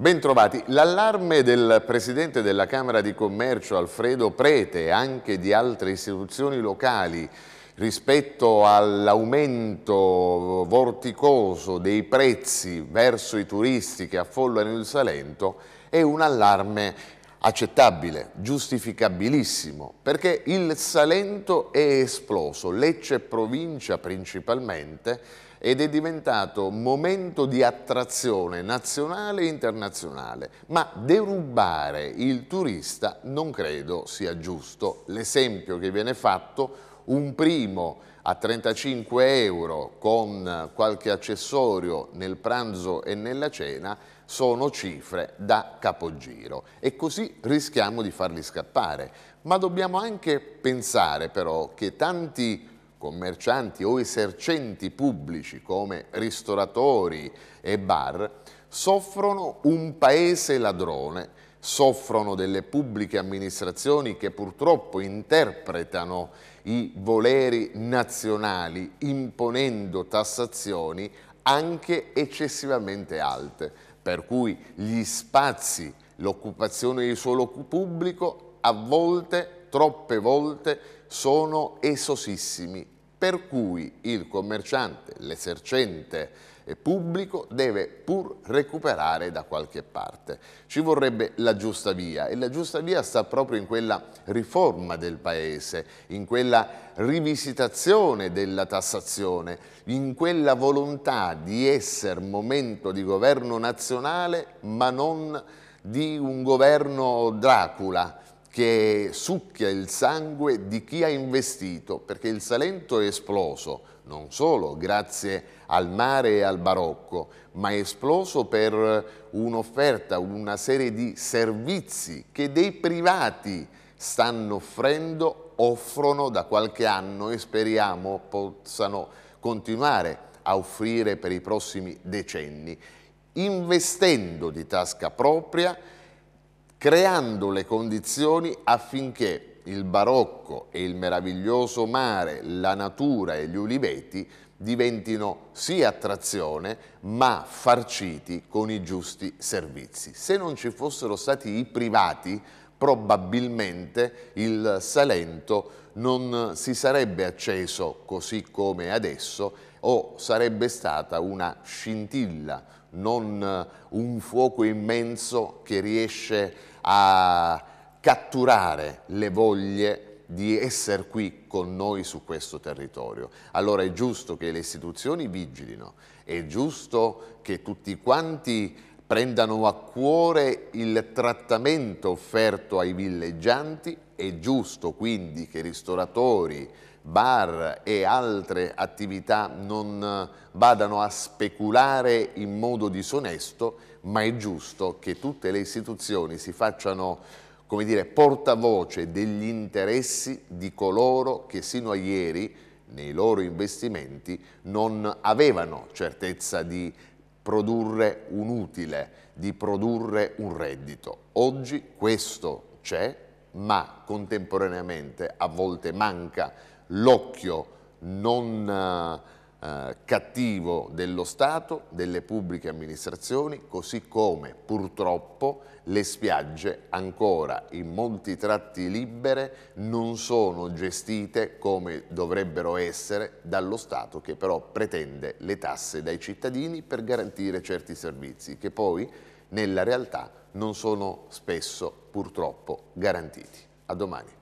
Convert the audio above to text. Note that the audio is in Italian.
Bentrovati. L'allarme del Presidente della Camera di Commercio Alfredo Prete e anche di altre istituzioni locali rispetto all'aumento vorticoso dei prezzi verso i turisti che affollano il Salento è un allarme accettabile, giustificabilissimo, perché il Salento è esploso, Lecce provincia principalmente, ed è diventato momento di attrazione nazionale e internazionale. Ma derubare il turista non credo sia giusto. L'esempio che viene fatto un primo a 35 euro con qualche accessorio nel pranzo e nella cena sono cifre da capogiro e così rischiamo di farli scappare. Ma dobbiamo anche pensare però che tanti commercianti o esercenti pubblici come ristoratori e bar soffrono un paese ladrone soffrono delle pubbliche amministrazioni che purtroppo interpretano i voleri nazionali imponendo tassazioni anche eccessivamente alte, per cui gli spazi, l'occupazione di suolo pubblico a volte, troppe volte, sono esosissimi, per cui il commerciante, l'esercente eh, pubblico deve pur recuperare da qualche parte. Ci vorrebbe la giusta via e la giusta via sta proprio in quella riforma del Paese, in quella rivisitazione della tassazione, in quella volontà di essere momento di governo nazionale ma non di un governo Dracula, che succhia il sangue di chi ha investito, perché il Salento è esploso non solo grazie al mare e al barocco, ma è esploso per un'offerta, una serie di servizi che dei privati stanno offrendo, offrono da qualche anno e speriamo possano continuare a offrire per i prossimi decenni, investendo di tasca propria creando le condizioni affinché il barocco e il meraviglioso mare, la natura e gli uliveti diventino sì attrazione, ma farciti con i giusti servizi. Se non ci fossero stati i privati, probabilmente il Salento non si sarebbe acceso così come adesso o sarebbe stata una scintilla non eh, un fuoco immenso che riesce a catturare le voglie di essere qui con noi su questo territorio. Allora è giusto che le istituzioni vigilino, è giusto che tutti quanti prendano a cuore il trattamento offerto ai villeggianti, è giusto quindi che i ristoratori, bar e altre attività non vadano eh, a speculare in modo disonesto, ma è giusto che tutte le istituzioni si facciano come dire, portavoce degli interessi di coloro che sino a ieri nei loro investimenti non avevano certezza di produrre un utile, di produrre un reddito. Oggi questo c'è, ma contemporaneamente a volte manca l'occhio non eh, cattivo dello Stato, delle pubbliche amministrazioni, così come purtroppo le spiagge ancora in molti tratti libere non sono gestite come dovrebbero essere dallo Stato che però pretende le tasse dai cittadini per garantire certi servizi che poi nella realtà non sono spesso purtroppo garantiti. A domani.